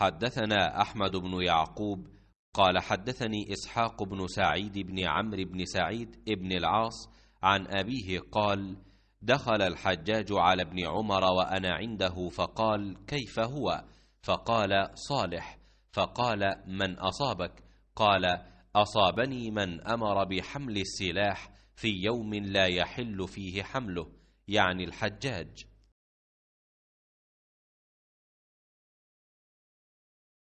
حدثنا احمد بن يعقوب قال حدثني اسحاق بن سعيد بن عمرو بن سعيد بن العاص عن ابيه قال دخل الحجاج على ابن عمر وانا عنده فقال كيف هو فقال صالح فقال من اصابك قال اصابني من امر بحمل السلاح في يوم لا يحل فيه حمله يعني الحجاج